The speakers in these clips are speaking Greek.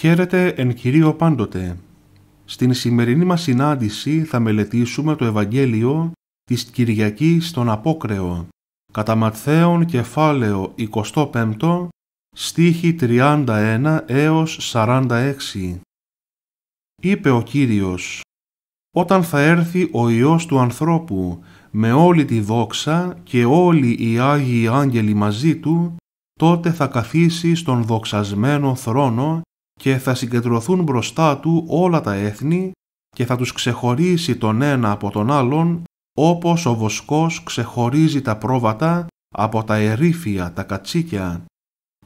Χαίρετε εν Κυρίω πάντοτε. Στην σημερινή μας συνάντηση θα μελετήσουμε το Ευαγγέλιο της Κυριακής στον Απόκρεο, κατά Ματθαίον κεφάλαιο 25, στίχη 31 έως 46. Είπε ο Κύριος, «Όταν θα έρθει ο Υιός του ανθρώπου με όλη τη δόξα και όλοι οι Άγιοι Άγγελοι μαζί του, τότε θα καθίσει στον δοξασμένο θρόνο και θα συγκεντρωθούν μπροστά του όλα τα έθνη και θα τους ξεχωρίσει τον ένα από τον άλλον όπως ο βοσκός ξεχωρίζει τα πρόβατα από τα ερήφια, τα κατσίκια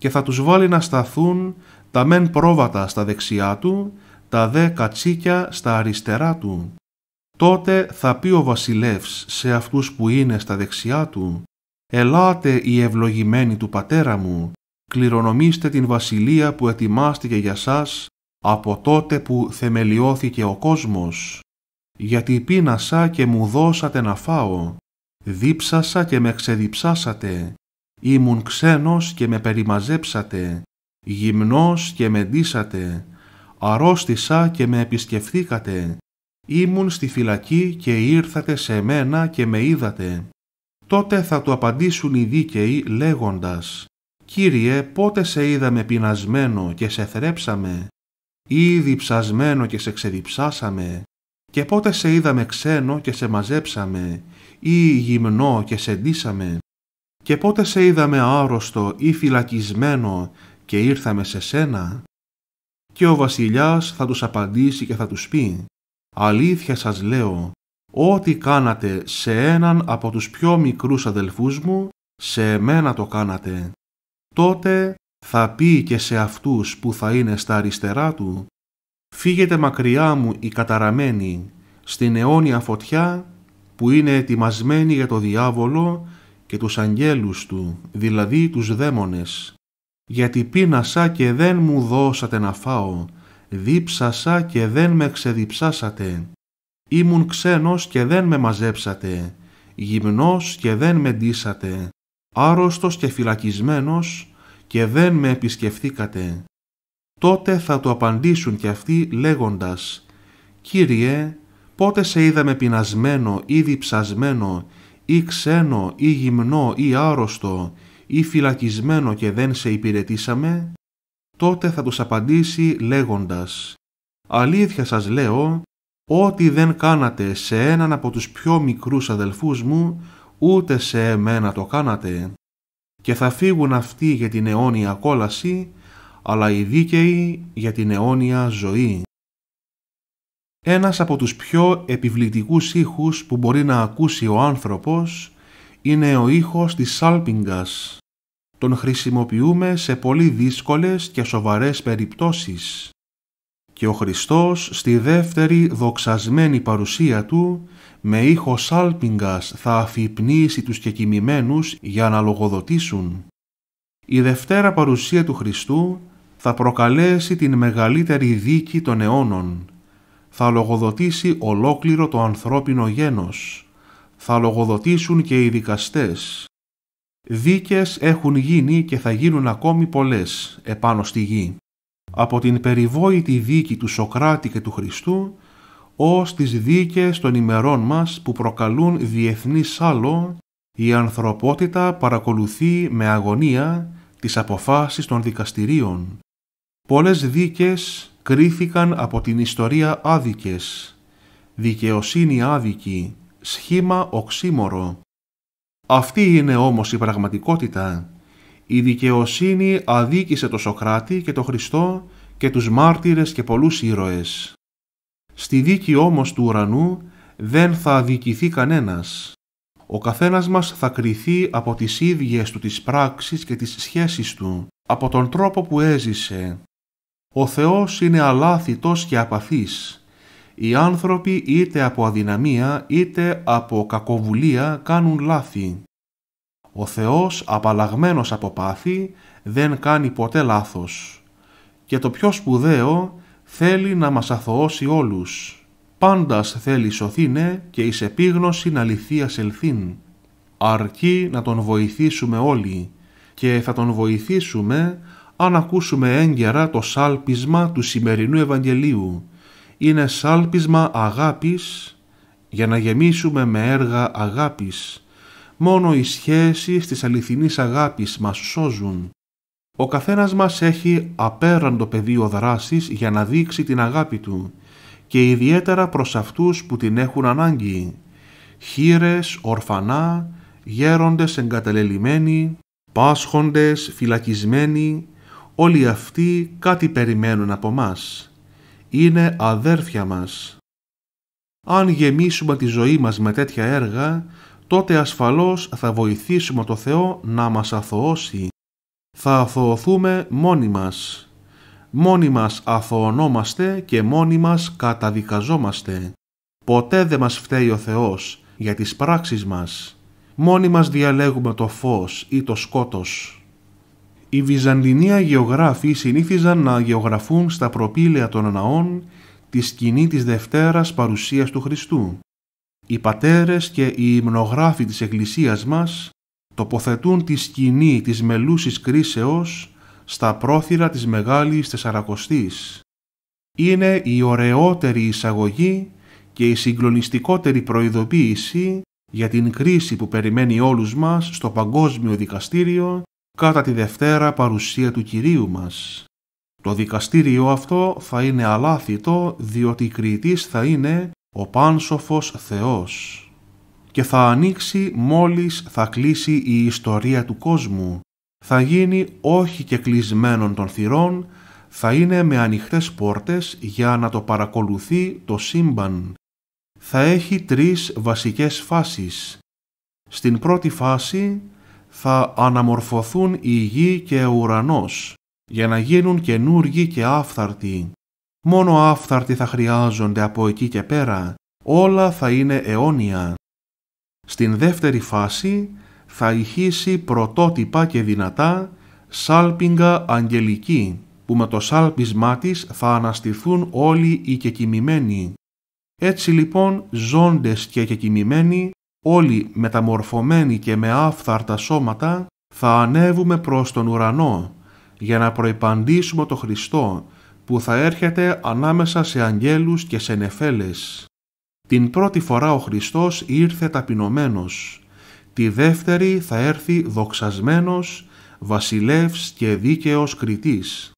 και θα τους βάλει να σταθούν τα μεν πρόβατα στα δεξιά του, τα δε κατσίκια στα αριστερά του. Τότε θα πει ο βασιλεύς σε αυτούς που είναι στα δεξιά του «Ελάτε οι ευλογημένοι του πατέρα μου, κληρονομήστε την βασιλεία που ετοιμάστηκε για σας από τότε που θεμελιώθηκε ο κόσμος, γιατί πίνασα και μου δώσατε να φάω, δίψασα και με ξεδιψάσατε, ήμουν ξένος και με περιμαζέψατε, γυμνός και με ντύσατε, αρρώστησα και με επισκεφθήκατε, ήμουν στη φυλακή και ήρθατε σε μένα και με είδατε. Τότε θα του απαντήσουν οι δίκαιοι λέγοντας «Κύριε, πότε σε είδαμε πεινασμένο και σε θρέψαμε, ή διψασμένο και σε ξεδιψάσαμε, και πότε σε είδαμε ξένο και σε μαζέψαμε, ή γυμνό και σε ντύσαμε, και πότε σε είδαμε άρρωστο ή φυλακισμένο και ήρθαμε σε σένα» και ο βασιλιάς θα τους απαντήσει και θα τους πει «Αλήθεια σας λέω, ό,τι κάνατε σε έναν από τους πιο μικρούς αδελφούς μου, σε εμένα το κάνατε» τότε θα πει και σε αυτούς που θα είναι στα αριστερά του «Φύγετε μακριά μου οι καταραμένοι στην αιώνια φωτιά που είναι ετοιμασμένη για το διάβολο και τους αγγέλους του, δηλαδή τους δαίμονες. Γιατί πίνασα και δεν μου δώσατε να φάω, δίψασα και δεν με ξεδιψάσατε, ήμουν ξένος και δεν με μαζέψατε, γυμνός και δεν με ντύσατε, άρρωστος και φυλακισμένος και δεν με επισκεφθήκατε. Τότε θα του απαντήσουν κι αυτοί λέγοντας «Κύριε, πότε σε είδαμε πεινασμένο ή διψασμένο ή ξένο ή γυμνό ή άρρωστο ή φυλακισμένο και δεν σε υπηρετήσαμε» τότε θα τους απαντήσει λέγοντας «Αλήθεια σας λέω, ό,τι δεν κάνατε σε έναν από τους πιο μικρούς αδελφούς μου, ούτε σε εμένα το κάνατε» και θα φύγουν αυτοί για την αιώνια κόλαση, αλλά οι δίκαιοι για την αιώνια ζωή. Ένας από τους πιο επιβλητικούς ήχους που μπορεί να ακούσει ο άνθρωπος είναι ο ήχος της σάλπιγγας. Τον χρησιμοποιούμε σε πολύ δύσκολες και σοβαρές περιπτώσεις και ο Χριστός στη δεύτερη δοξασμένη παρουσία Του με ήχο σάλπιγγας θα αφυπνήσει τους κεκοιμημένους για να λογοδοτήσουν. Η δευτέρα παρουσία του Χριστού θα προκαλέσει την μεγαλύτερη δίκη των αιώνων. Θα λογοδοτήσει ολόκληρο το ανθρώπινο γένος. Θα λογοδοτήσουν και οι δικαστές. Δίκες έχουν γίνει και θα γίνουν ακόμη πολλές επάνω στη γη από την περιβόητη δίκη του Σοκράτη και του Χριστού ως τις δίκες των ημερών μας που προκαλούν διεθνή σάλο, η ανθρωπότητα παρακολουθεί με αγωνία τις αποφάσεις των δικαστηρίων. Πολλές δίκες κρίθηκαν από την ιστορία άδικες, δικαιοσύνη άδικη, σχήμα οξύμορο. Αυτή είναι όμως η πραγματικότητα η δικαιοσύνη αδίκησε το Σοκράτη και το Χριστό και τους μάρτυρες και πολλούς ήρωες. Στη δίκη όμως του ουρανού δεν θα αδικηθεί κανένας. Ο καθένας μας θα κριθεί από τις ίδιες του τις πράξεις και τις σχέσεις του, από τον τρόπο που έζησε. Ο Θεός είναι αλάθητος και απαθής. Οι άνθρωποι είτε από αδυναμία είτε από κακοβουλία κάνουν λάθη. Ο Θεός, απαλλαγμένος από πάθη, δεν κάνει ποτέ λάθος. Και το πιο σπουδαίο, θέλει να μας αθωώσει όλους. Πάντας θέλει σωθήνε και εις επίγνωση λυθεί ελθύν. Αρκεί να τον βοηθήσουμε όλοι και θα τον βοηθήσουμε αν ακούσουμε έγκαιρα το σάλπισμα του σημερινού Ευαγγελίου. Είναι σάλπισμα αγάπης για να γεμίσουμε με έργα αγάπης Μόνο οι σχέσεις της αληθινής αγάπης μας σώζουν. Ο καθένας μας έχει απέραντο πεδίο δράσης για να δείξει την αγάπη του και ιδιαίτερα προς αυτούς που την έχουν ανάγκη. Χείρες, ορφανά, γέροντες εγκαταλελειμμένοι, πάσχοντες, φυλακισμένοι, όλοι αυτοί κάτι περιμένουν από μας. Είναι αδέρφια μας. Αν γεμίσουμε τη ζωή μας με τέτοια έργα, τότε ασφαλώς θα βοηθήσουμε το Θεό να μας αθωώσει. Θα αθωωθούμε μόνοι μας. Μόνοι μας αθωωνόμαστε και μόνοι μας καταδικαζόμαστε. Ποτέ δεν μας φταίει ο Θεός για τις πράξεις μας. Μόνοι μας διαλέγουμε το φως ή το σκότος. Οι Βυζαντινοί αγιογράφοι συνήθιζαν να αγιογραφούν στα προπήλαια των ναών τη σκηνή της Δευτέρας Παρουσίας του Χριστού. Οι πατέρες και οι υμνογράφοι της Εκκλησίας μας τοποθετούν τη σκηνή της μελούσης κρίσεως στα πρόθυρα της Μεγάλης Τεσσαρακοστής. Είναι η ωραιότερη εισαγωγή και η συγκλονιστικότερη προειδοποίηση για την κρίση που περιμένει όλους μας στο Παγκόσμιο Δικαστήριο κατά τη Δευτέρα παρουσία του Κυρίου μας. Το δικαστήριο αυτό θα είναι αλάθητο διότι κριτής θα είναι ο πάνσοφος Θεός και θα ανοίξει μόλις θα κλείσει η ιστορία του κόσμου. Θα γίνει όχι και κλεισμένον των θυρών, θα είναι με ανοιχτές πόρτες για να το παρακολουθεί το σύμπαν. Θα έχει τρεις βασικές φάσεις. Στην πρώτη φάση θα αναμορφωθούν η γη και ο ουρανός για να γίνουν καινούργοι και άφθαρτοι μόνο άφθαρτοι θα χρειάζονται από εκεί και πέρα, όλα θα είναι αιώνια. Στην δεύτερη φάση θα ηχήσει πρωτότυπα και δυνατά σάλπιγγα αγγελική, που με το σάλπισμά της θα αναστηθούν όλοι οι κεκοιμημένοι. Έτσι λοιπόν ζώντες και κεκοιμημένοι, όλοι μεταμορφωμένοι και με άφθαρτα σώματα, θα ανέβουμε προς τον ουρανό, για να προϋπαντήσουμε το Χριστό, που θα έρχεται ανάμεσα σε αγγέλους και σε νεφέλες. Την πρώτη φορά ο Χριστός ήρθε ταπεινωμένος, τη δεύτερη θα έρθει δοξασμένος, βασιλεύς και δίκαιος κριτής.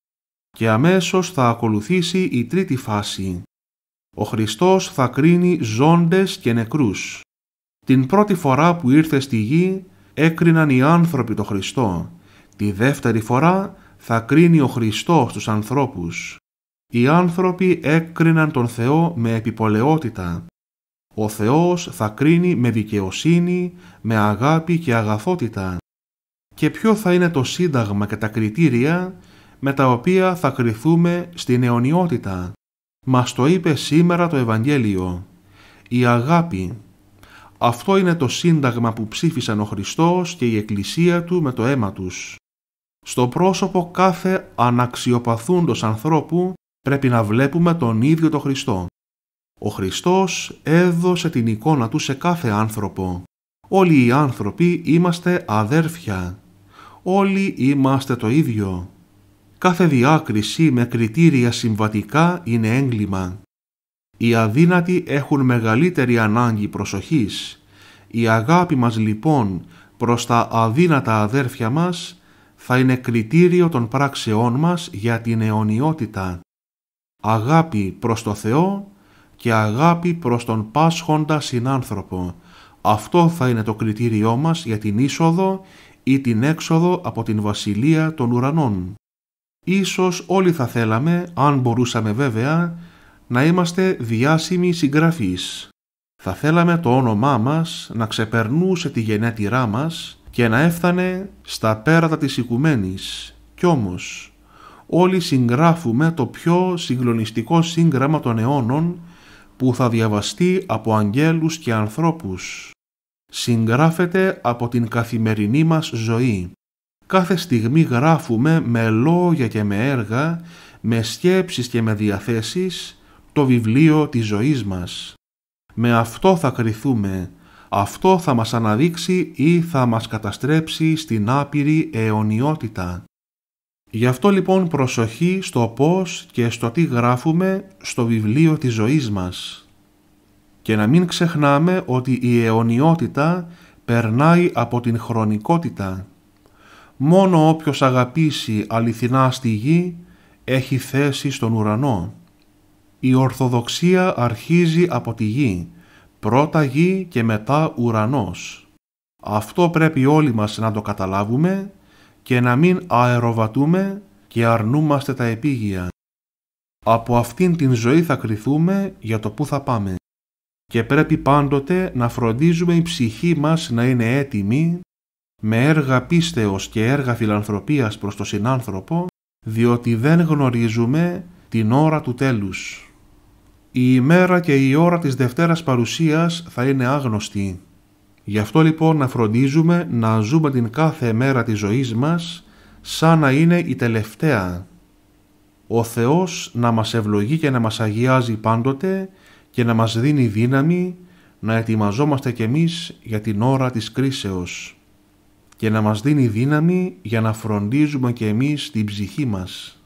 Και αμέσως θα ακολουθήσει η τρίτη φάση. Ο Χριστός θα κρίνει ζώντες και νεκρούς. Την πρώτη φορά που ήρθε στη γη έκριναν οι άνθρωποι το Χριστό. Τη δεύτερη φορά θα κρίνει ο Χριστός τους ανθρώπους. Οι άνθρωποι έκριναν τον Θεό με επιπολαιότητα. Ο Θεός θα κρίνει με δικαιοσύνη, με αγάπη και αγαθότητα. Και ποιο θα είναι το σύνταγμα και τα κριτήρια με τα οποία θα κριθούμε στην αιωνιότητα. Μας το είπε σήμερα το Ευαγγέλιο. Η αγάπη. Αυτό είναι το σύνταγμα που ψήφισαν ο Χριστός και η Εκκλησία Του με το αίμα τους. Στο πρόσωπο κάθε αναξιοπαθούντος ανθρώπου πρέπει να βλέπουμε τον ίδιο τον Χριστό. Ο Χριστός έδωσε την εικόνα του σε κάθε άνθρωπο. Όλοι οι άνθρωποι είμαστε αδέρφια. Όλοι είμαστε το ίδιο. Κάθε διάκριση με κριτήρια συμβατικά είναι έγκλημα. Οι αδύνατοι έχουν μεγαλύτερη ανάγκη προσοχής. Η αγάπη μας λοιπόν προς τα αδύνατα αδέρφια μας θα είναι κριτήριο των πράξεών μας για την αιωνιότητα. Αγάπη προς το Θεό και αγάπη προς τον πάσχοντα συνάνθρωπο. Αυτό θα είναι το κριτήριό μας για την είσοδο ή την έξοδο από την Βασιλεία των Ουρανών. Ίσως όλοι θα θέλαμε, αν μπορούσαμε βέβαια, να είμαστε διάσημοι συγγραφείς. Θα θέλαμε το όνομά μας να ξεπερνούσε τη γενέτηρά μας και να έφτανε στα πέρατα της οικουμένης. Κι όμως όλοι συγγράφουμε το πιο συγκλονιστικό σύγγραμμα των αιώνων που θα διαβαστεί από αγγέλους και ανθρώπους. Συγγράφεται από την καθημερινή μας ζωή. Κάθε στιγμή γράφουμε με λόγια και με έργα, με σκέψεις και με διαθέσεις το βιβλίο της ζωής μας. Με αυτό θα κριθούμε αυτό θα μας αναδείξει ή θα μας καταστρέψει στην άπειρη αιωνιότητα. Γι' αυτό λοιπόν προσοχή στο πώς και στο τι γράφουμε στο βιβλίο της ζωής μας. Και να μην ξεχνάμε ότι η αιωνιότητα περνάει από την χρονικότητα. Μόνο όποιος αγαπήσει αληθινά στη γη έχει θέση στον ουρανό. Η Ορθοδοξία αρχίζει από τη γη πρώτα γη και μετά ουρανός. Αυτό πρέπει όλοι μας να το καταλάβουμε και να μην αεροβατούμε και αρνούμαστε τα επίγεια. Από αυτήν την ζωή θα κριθούμε για το που θα πάμε. Και πρέπει πάντοτε να φροντίζουμε η ψυχή μας να είναι έτοιμη με έργα πίστεως και έργα φιλανθρωπίας προς το συνάνθρωπο, διότι δεν γνωρίζουμε την ώρα του τέλους. Η ημέρα και η ώρα της Δευτέρας Παρουσίας θα είναι άγνωστη. Γι' αυτό λοιπόν να φροντίζουμε να ζούμε την κάθε μέρα της ζωής μας σαν να είναι η τελευταία. Ο Θεός να μας ευλογεί και να μας αγιάζει πάντοτε και να μας δίνει δύναμη να ετοιμαζόμαστε κι εμείς για την ώρα της κρίσεως και να μας δίνει δύναμη για να φροντίζουμε κι εμείς την ψυχή μας.